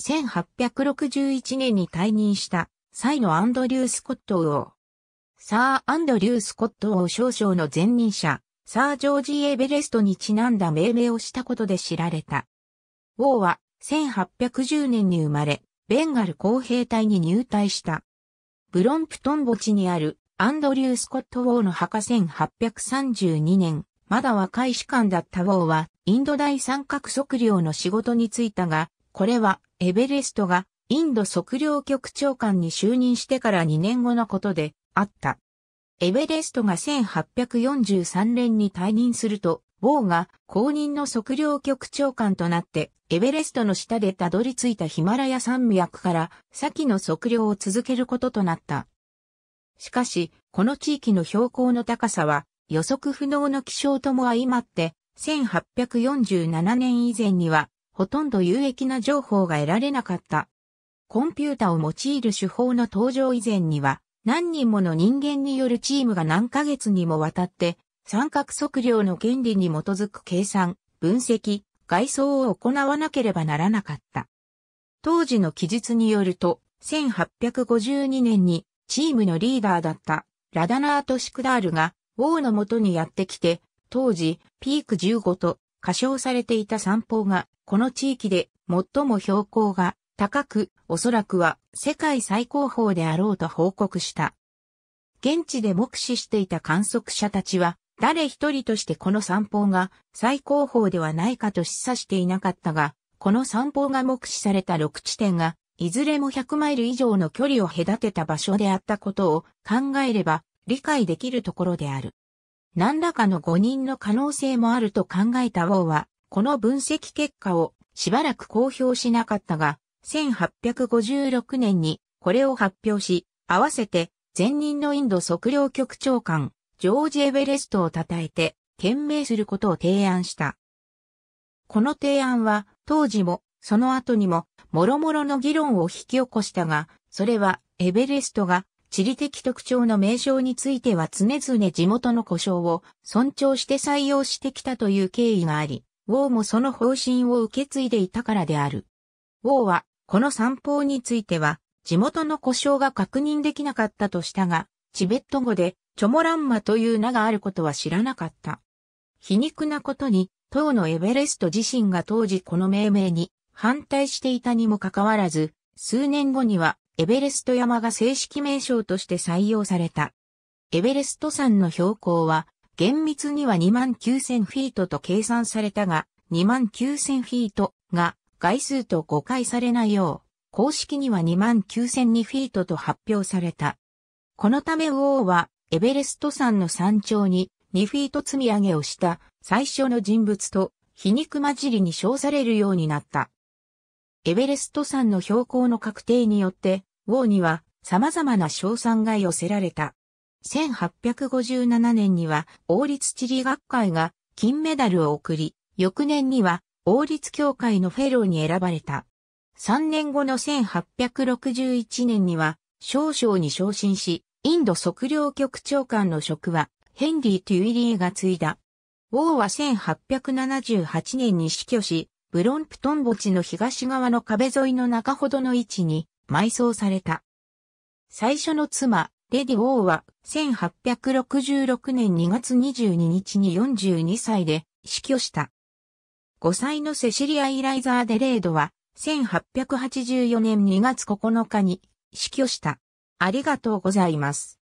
1861年に退任した際のアンドリュー・スコット王。サー・アンドリュー・スコット王少将の前任者、サー・ジョージ・エベレストにちなんだ命名をしたことで知られた。王は1810年に生まれ、ベンガル公兵隊に入隊した。ブロンプトン墓地にあるアンドリュー・スコット王の墓1832年、まだ若い士官だった王は、インド大三角測量の仕事に就いたが、これはエベレストがインド測量局長官に就任してから2年後のことであった。エベレストが1843年に退任すると、ボーが公認の測量局長官となって、エベレストの下でたどり着いたヒマラヤ山脈から先の測量を続けることとなった。しかし、この地域の標高の高さは予測不能の気象とも相まって、1847年以前にはほとんど有益な情報が得られなかった。コンピュータを用いる手法の登場以前には、何人もの人間によるチームが何ヶ月にもわたって、三角測量の原理に基づく計算、分析、外装を行わなければならなかった。当時の記述によると、1852年にチームのリーダーだったラダナート・シクダールが王のもとにやってきて、当時ピーク15と過小されていた散歩がこの地域で最も標高が高く、おそらくは世界最高峰であろうと報告した。現地で目視していた観測者たちは、誰一人としてこの散歩が最高峰ではないかと示唆していなかったが、この散歩が目視された6地点が、いずれも100マイル以上の距離を隔てた場所であったことを考えれば理解できるところである。何らかの誤認の可能性もあると考えた王は、この分析結果をしばらく公表しなかったが、1856年にこれを発表し、合わせて前任のインド測量局長官、ジョージ・エベレストを称えて、懸命することを提案した。この提案は、当時も、その後にも、諸々の議論を引き起こしたが、それは、エベレストが、地理的特徴の名称については常々地元の故障を尊重して採用してきたという経緯があり、王もその方針を受け継いでいたからである。王は、この散歩については、地元の故障が確認できなかったとしたが、チベット語で、チョモランマという名があることは知らなかった。皮肉なことに、当のエベレスト自身が当時この命名に反対していたにもかかわらず、数年後にはエベレスト山が正式名称として採用された。エベレスト山の標高は厳密には29,000万フィートと計算されたが、29,000万フィートが概数と誤解されないよう、公式には29,002万フィートと発表された。このためウォーは、エベレスト山の山頂に2フィート積み上げをした最初の人物と皮肉混じりに称されるようになった。エベレスト山の標高の確定によって、ウォーには様々な賞賛が寄せられた。1857年には王立地理学会が金メダルを贈り、翌年には王立協会のフェローに選ばれた。3年後の1861年には少将に昇進し、インド測量局長官の職はヘンリー・テュイリーが継いだ。王は1878年に死去し、ブロンプトン墓地の東側の壁沿いの中ほどの位置に埋葬された。最初の妻、レディ・オーは1866年2月22日に42歳で死去した。5歳のセシリア・イライザー・デレードは1884年2月9日に死去した。ありがとうございます。